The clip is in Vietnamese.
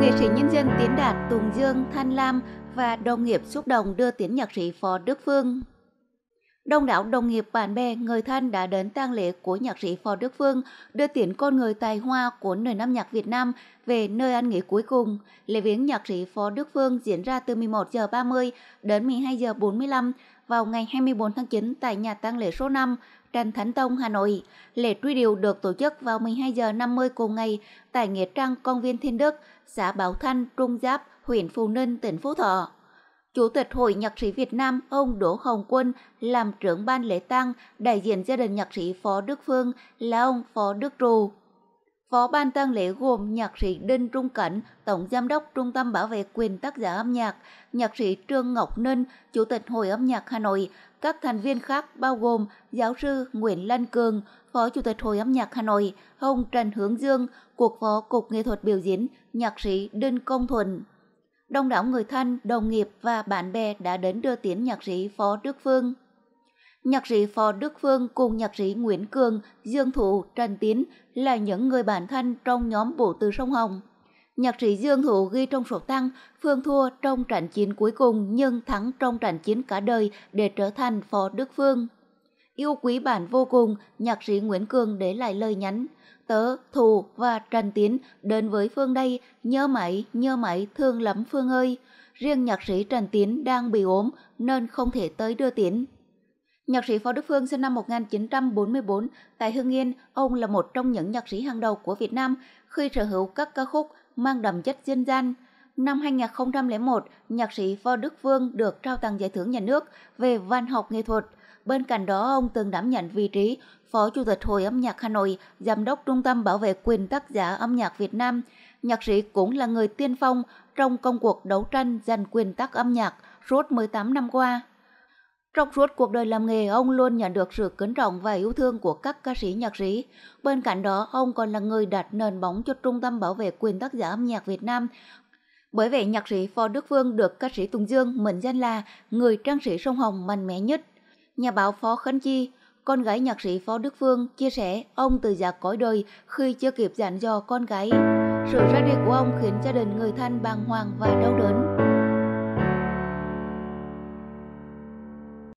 Nghệ sĩ nhân dân Tiến Đạt, Tùng Dương, Thanh Lam và đồng nghiệp xúc động đưa tiến nhạc sĩ Phó Đức Phương Đông đảo đồng nghiệp bạn bè, người thân đã đến tang lễ của nhạc sĩ Phò Đức Phương, đưa tiễn con người tài hoa của nền âm nhạc Việt Nam về nơi an nghỉ cuối cùng. Lễ viếng nhạc sĩ Phò Đức Phương diễn ra từ 11 giờ 30 đến 12 giờ 45 vào ngày 24 tháng 9 tại nhà tang lễ số 5, Trần Thánh Tông, Hà Nội. Lễ truy điệu được tổ chức vào 12 giờ 50 cùng ngày tại nghĩa trang công viên Thiên Đức, xã Bảo Thanh, Trung Giáp, huyện Phú Ninh, tỉnh Phú Thọ. Chủ tịch Hội Nhạc sĩ Việt Nam ông Đỗ Hồng Quân làm trưởng ban lễ tang, đại diện gia đình nhạc sĩ Phó Đức Phương là ông Phó Đức Trù. Phó ban tang lễ gồm nhạc sĩ Đinh Trung Cảnh, Tổng Giám đốc Trung tâm Bảo vệ quyền tác giả âm nhạc, nhạc sĩ Trương Ngọc Ninh, Chủ tịch Hội âm nhạc Hà Nội, các thành viên khác bao gồm giáo sư Nguyễn Lân Cường, Phó Chủ tịch Hội âm nhạc Hà Nội, ông Trần Hướng Dương, cuộc phó Cục Nghệ thuật biểu diễn, nhạc sĩ Đinh Công Thuận đông đảo người thân, đồng nghiệp và bạn bè đã đến đưa tiễn nhạc sĩ Phó Đức Phương. Nhạc sĩ Phó Đức Phương cùng nhạc sĩ Nguyễn Cường, Dương Thụ, Trần Tiến là những người bạn thân trong nhóm Bộ Từ Sông Hồng. Nhạc sĩ Dương Thụ ghi trong sổ tăng, Phương thua trong trận chiến cuối cùng nhưng thắng trong trận chiến cả đời để trở thành Phó Đức Phương. Yêu quý bạn vô cùng, nhạc sĩ Nguyễn Cường để lại lời nhắn, tớ, thù và trần tiến đến với Phương đây, nhớ mãi, nhớ mãi, thương lắm Phương ơi. Riêng nhạc sĩ Trần Tiến đang bị ốm nên không thể tới đưa Tiến. Nhạc sĩ Phó Đức Phương sinh năm 1944 tại Hưng Yên, ông là một trong những nhạc sĩ hàng đầu của Việt Nam khi sở hữu các ca khúc mang đậm chất dân gian. Năm 2001, nhạc sĩ Phó Đức Phương được trao tặng giải thưởng nhà nước về văn học nghệ thuật – Bên cạnh đó, ông từng đảm nhận vị trí Phó Chủ tịch Hội âm nhạc Hà Nội, Giám đốc Trung tâm Bảo vệ quyền tác giả âm nhạc Việt Nam. Nhạc sĩ cũng là người tiên phong trong công cuộc đấu tranh giành quyền tác âm nhạc suốt 18 năm qua. Trong suốt cuộc đời làm nghề, ông luôn nhận được sự kính trọng và yêu thương của các ca sĩ nhạc sĩ. Bên cạnh đó, ông còn là người đặt nền bóng cho Trung tâm Bảo vệ quyền tác giả âm nhạc Việt Nam. Bởi vậy, nhạc sĩ Phó Đức Vương được ca sĩ Tùng Dương mệnh danh là người trang sĩ sông Hồng mạnh mẽ nhất – Nhà báo Phó Khánh Chi, con gái nhạc sĩ Phó Đức Phương chia sẻ ông từ già cõi đời khi chưa kịp dặn dò con gái. Sự ra đi của ông khiến gia đình người thân bàng hoàng và đau đớn.